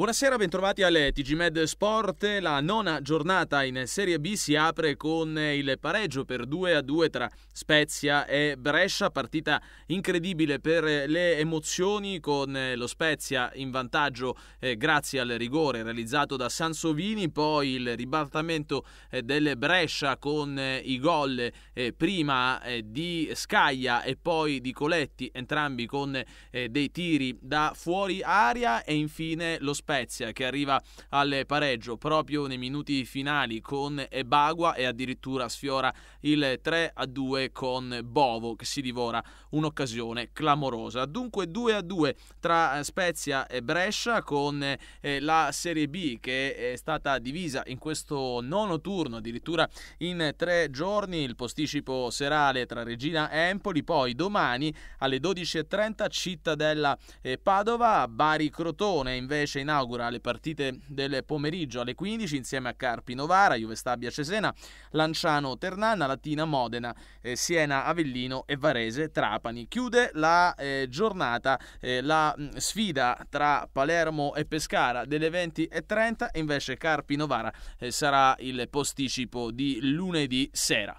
Buonasera, bentrovati alle TG Med Sport. La nona giornata in Serie B si apre con il pareggio per 2 a 2 tra Spezia e Brescia, partita incredibile per le emozioni con lo Spezia in vantaggio eh, grazie al rigore realizzato da Sansovini, poi il ribaltamento eh, del Brescia con eh, i gol eh, prima eh, di Scaglia e poi di Coletti, entrambi con eh, dei tiri da fuori aria e infine lo Spezia Spezia che arriva al pareggio proprio nei minuti finali con Ebagua e addirittura sfiora il 3 a 2 con Bovo che si divora un'occasione clamorosa. Dunque 2 a 2 tra Spezia e Brescia con eh, la Serie B che è stata divisa in questo nono turno addirittura in tre giorni il posticipo serale tra Regina e Empoli poi domani alle 12.30 Cittadella e Padova Bari Crotone invece in aula inaugura le partite del pomeriggio alle 15 insieme a Carpi Novara, Juve Stabia Cesena, Lanciano Ternana, Latina Modena, eh, Siena Avellino e Varese Trapani. Chiude la eh, giornata eh, la mh, mm, sfida tra Palermo e Pescara delle 20.30 e invece Carpi Novara eh, sarà il posticipo di lunedì sera.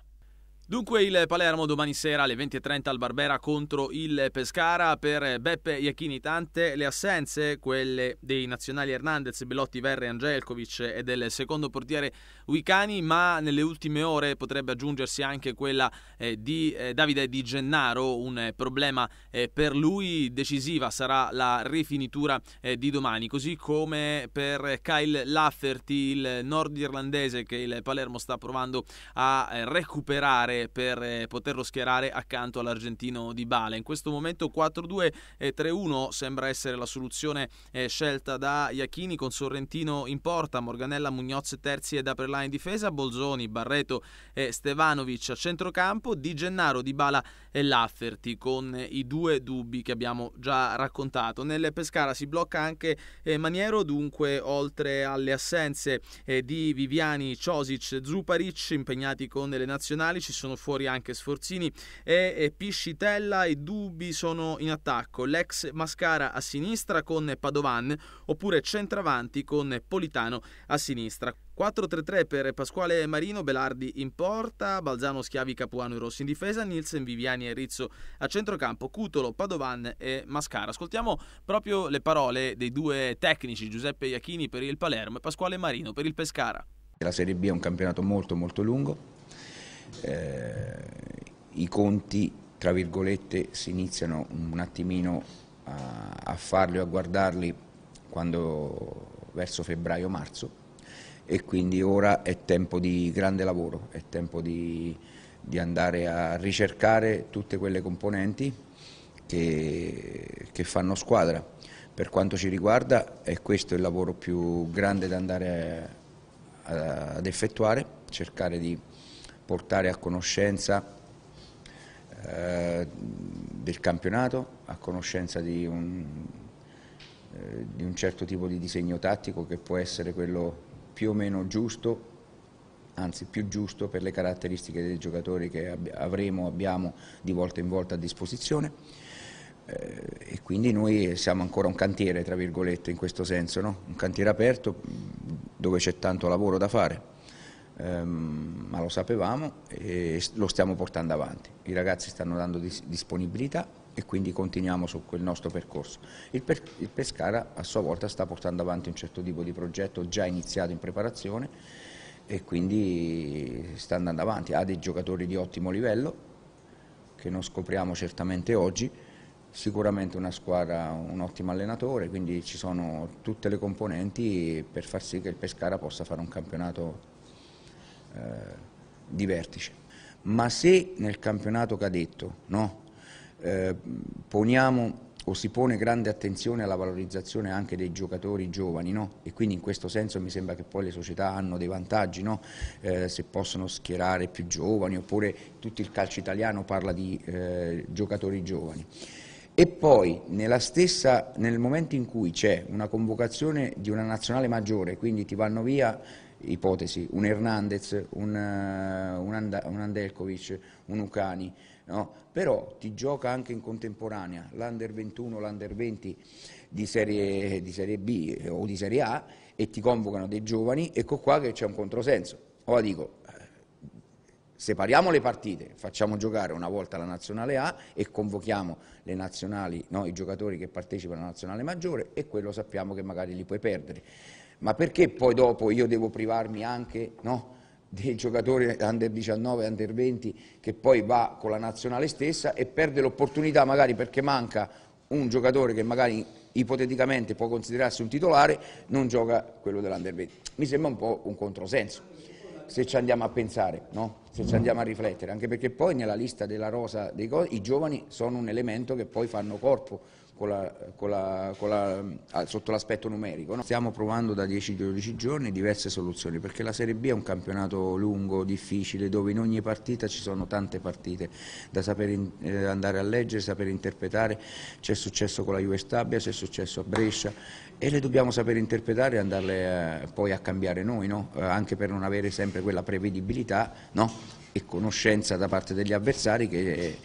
Dunque il Palermo domani sera alle 20.30 al Barbera contro il Pescara per Beppe Iacchini tante le assenze, quelle dei nazionali Hernandez, Bellotti, Verre, Angelkovic e del secondo portiere Wicani, ma nelle ultime ore potrebbe aggiungersi anche quella eh, di eh, Davide Di Gennaro, un eh, problema per lui decisiva sarà la rifinitura eh, di domani, così come per Kyle Lafferty, il nordirlandese che il Palermo sta provando a eh, recuperare per eh, poterlo schierare accanto all'argentino Di Bala. In questo momento 4-2-3-1 sembra essere la soluzione eh, scelta da Iachini con Sorrentino in porta, Morganella, Mugnozze terzi ed Aperlà in difesa, Bolzoni, Barreto e Stevanovic a centrocampo, Di Gennaro, Di Bala e Lafferti con eh, i due dubbi che abbiamo già raccontato. Nel Pescara si blocca anche Maniero, dunque oltre alle assenze di Viviani, Ciosic, Zuparic impegnati con le nazionali ci sono sono fuori anche Sforzini e, e Piscitella e Dubbi sono in attacco, l'ex Mascara a sinistra con Padovan oppure centravanti con Politano a sinistra. 4-3-3 per Pasquale Marino, Belardi in porta, Balzano, Schiavi, Capuano e Rossi in difesa, Nielsen, Viviani e Rizzo a centrocampo, Cutolo, Padovan e Mascara. Ascoltiamo proprio le parole dei due tecnici, Giuseppe Iachini per il Palermo e Pasquale Marino per il Pescara. La Serie B è un campionato molto molto lungo, eh, i conti, tra virgolette, si iniziano un attimino a, a farli o a guardarli quando, verso febbraio-marzo e quindi ora è tempo di grande lavoro, è tempo di, di andare a ricercare tutte quelle componenti che, che, fanno squadra. Per quanto ci riguarda è questo il lavoro più grande da andare a, a, ad effettuare, cercare di portare a conoscenza eh, del campionato, a conoscenza di un, eh, di un certo tipo di disegno tattico che può essere quello più o meno giusto, anzi più giusto per le caratteristiche dei giocatori che avremo, abbiamo di volta in volta a disposizione eh, e quindi noi siamo ancora un cantiere, tra virgolette, in questo senso, no? un cantiere aperto dove c'è tanto lavoro da fare ehm, ma lo sapevamo e lo stiamo portando avanti. I ragazzi stanno dando dis disponibilità e quindi continuiamo su quel nostro percorso. Il, per il Pescara a sua volta sta portando avanti un certo tipo di progetto già iniziato in preparazione e quindi sta andando avanti, ha dei giocatori di ottimo livello che non scopriamo certamente oggi, sicuramente una squadra, un ottimo allenatore, quindi ci sono tutte le componenti per far sì che il Pescara possa fare un campionato eh, di vertice. Ma se nel campionato cadetto no, eh, poniamo o si pone grande attenzione alla valorizzazione anche dei giocatori giovani no? e quindi in questo senso mi sembra che poi le società hanno dei vantaggi no? eh, se possono schierare più giovani oppure tutto il calcio italiano parla di eh, giocatori giovani e poi stessa, nel momento in cui c'è una convocazione di una nazionale maggiore quindi ti vanno via ipotesi, un Hernandez, un, eh, un, And un Andelkovic, un Ucani, no? però ti gioca anche in contemporanea l'Under 21, l'Under 20 di serie, di serie, B eh, o di Serie A e ti convocano dei giovani, ecco qua che c'è un controsenso. Ora dico, eh, separiamo le partite, facciamo giocare una volta la nazionale A e convochiamo nazionali, no, i giocatori che partecipano alla nazionale maggiore e quello sappiamo che magari li puoi perdere ma perché poi dopo io devo privarmi anche no, del giocatore under 19, under 20 che poi va con la nazionale stessa e perde l'opportunità magari perché manca un giocatore che magari ipoteticamente può considerarsi un titolare, non gioca quello dell'under 20. Mi sembra un po' un controsenso, se ci andiamo a pensare, no? se ci andiamo a riflettere, anche perché poi nella lista della rosa dei i giovani sono un elemento che poi fanno corpo con la, con la con la, mm, sotto l'aspetto numerico. No? Stiamo provando da 10-12 giorni diverse soluzioni perché la Serie B è un campionato lungo, difficile, dove in ogni partita ci sono tante partite da sapere eh, andare a leggere, sapere interpretare. C'è successo con la Juve Stabia, c'è successo a Brescia e le dobbiamo sapere interpretare e andarle eh, poi a cambiare noi, no? eh, anche per non avere sempre quella prevedibilità no? e conoscenza da parte degli avversari che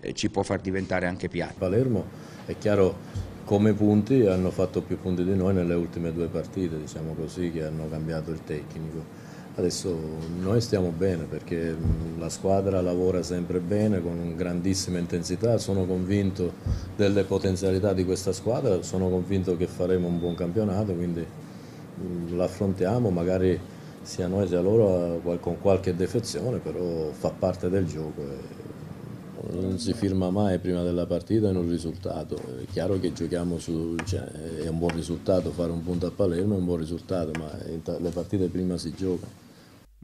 eh, ci può far diventare anche piatti. Palermo è chiaro come punti hanno fatto più punti di noi nelle ultime due partite, diciamo così, che hanno cambiato il tecnico. Adesso noi stiamo bene perché la squadra lavora sempre bene con grandissima intensità, sono convinto delle potenzialità di questa squadra, sono convinto che faremo un buon campionato, quindi l'affrontiamo, magari sia noi sia loro con qualche defezione, però fa parte del gioco non si firma mai prima della partita in un risultato. È chiaro che giochiamo su, cioè, è un buon risultato, fare un punto a Palermo è un buon risultato, ma le partite prima si giocano.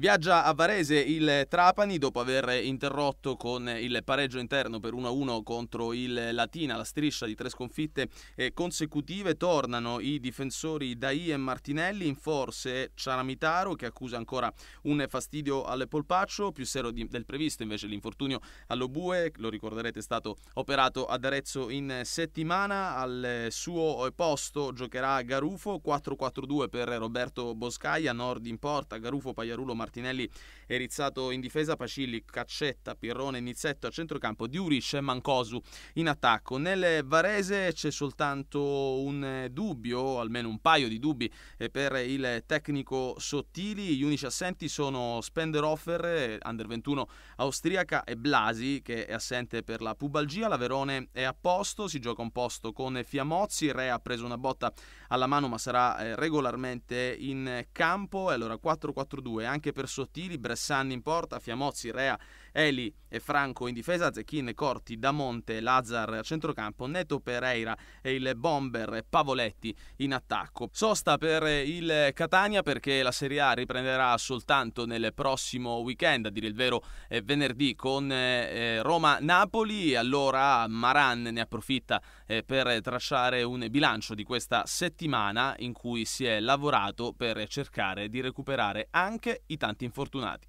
Viaggia a Varese il Trapani dopo aver interrotto con il pareggio interno per 1-1 contro il Latina la striscia di tre sconfitte eh, consecutive. Tornano i difensori Dai e Martinelli in forse Ciaramitaro che accusa ancora un fastidio al polpaccio, più serio del previsto invece l'infortunio all'Obue, lo ricorderete è stato operato ad Arezzo in settimana. Al suo posto giocherà Garufo 4-4-2 per Roberto Boscaia, Nord in porta, Garufo, Pagliarulo, Martinelli Martinelli e Rizzato in difesa, Pacilli, Caccetta, Pirrone, Nizzetto a centrocampo, Diuric e Mancosu in attacco. Nel Varese c'è soltanto un eh, dubbio, almeno un paio di dubbi eh, per il tecnico Sottili. Gli unici assenti sono Spenderoffer, Under 21 austriaca e Blasi che è assente per la pubalgia. La Verone è a posto, si gioca un posto con Fiamozzi, Re ha preso una botta alla mano ma sarà eh, regolarmente in campo. E allora 4-4-2 anche per per Sottili, Bressanni in porta, Fiamozzi, Rea Eli e Franco in difesa, Zecchin, Corti, Damonte, Lazar a centrocampo, Neto Pereira e il bomber Pavoletti in attacco. Sosta per il Catania perché la Serie A riprenderà soltanto nel prossimo weekend, a dire il vero venerdì con eh, Roma-Napoli, allora Maran ne approfitta eh, per tracciare un bilancio di questa settimana in cui si è lavorato per cercare di recuperare anche i tanti infortunati.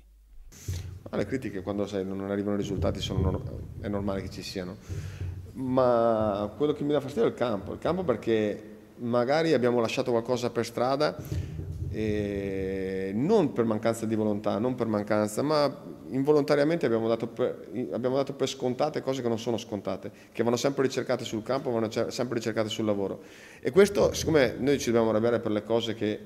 Ma ah, le critiche quando sai, non arrivano i risultati sono, è normale che ci siano. Ma quello che mi dà fastidio è il campo, il campo perché magari abbiamo lasciato qualcosa per strada non per mancanza di volontà, non per mancanza, ma involontariamente abbiamo dato, per, abbiamo dato per scontate cose che non sono scontate, che vanno sempre ricercate sul campo, vanno sempre ricercate sul lavoro. E questo, siccome noi ci dobbiamo arrabbiare per le cose che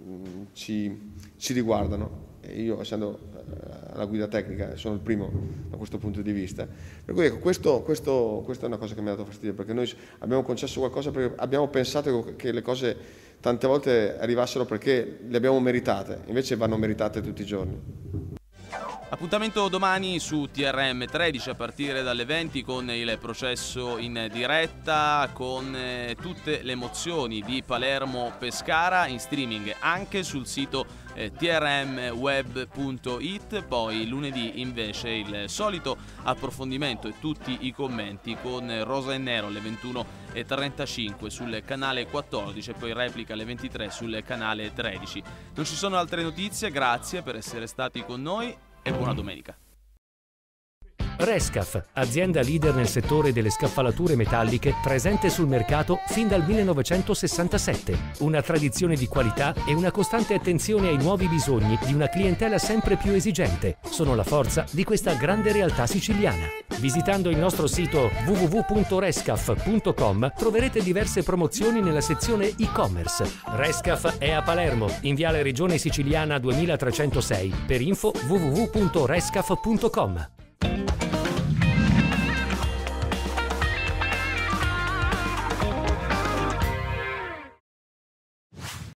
mm, ci, ci riguardano, io essendo eh, alla guida tecnica sono il primo da questo punto di vista. Per cui ecco, questo, questo, questa è una cosa che mi ha dato fastidio, perché noi abbiamo concesso qualcosa perché abbiamo pensato che le cose tante volte arrivassero perché le abbiamo meritate, invece vanno meritate tutti i giorni. Appuntamento domani su TRM13 a partire dalle 20 con il processo in diretta, con eh, tutte le emozioni di Palermo Pescara in streaming anche sul sito eh, trmweb.it, poi lunedì invece il solito approfondimento e tutti i commenti con Rosa e Nero alle 21.35 sul canale 14 e poi replica alle 23 sul canale 13. Non ci sono altre notizie, grazie per essere stati con noi e buona domenica. Rescaf, azienda leader nel settore delle scaffalature metalliche, presente sul mercato fin dal 1967. Una tradizione di qualità e una costante attenzione ai nuovi bisogni di una clientela sempre più esigente sono la forza di questa grande realtà siciliana. Visitando il nostro sito www.rescaf.com troverete diverse promozioni nella sezione e-commerce. Rescaf è a Palermo, in Viale Regione Siciliana 2306. Per info www.rescaf.com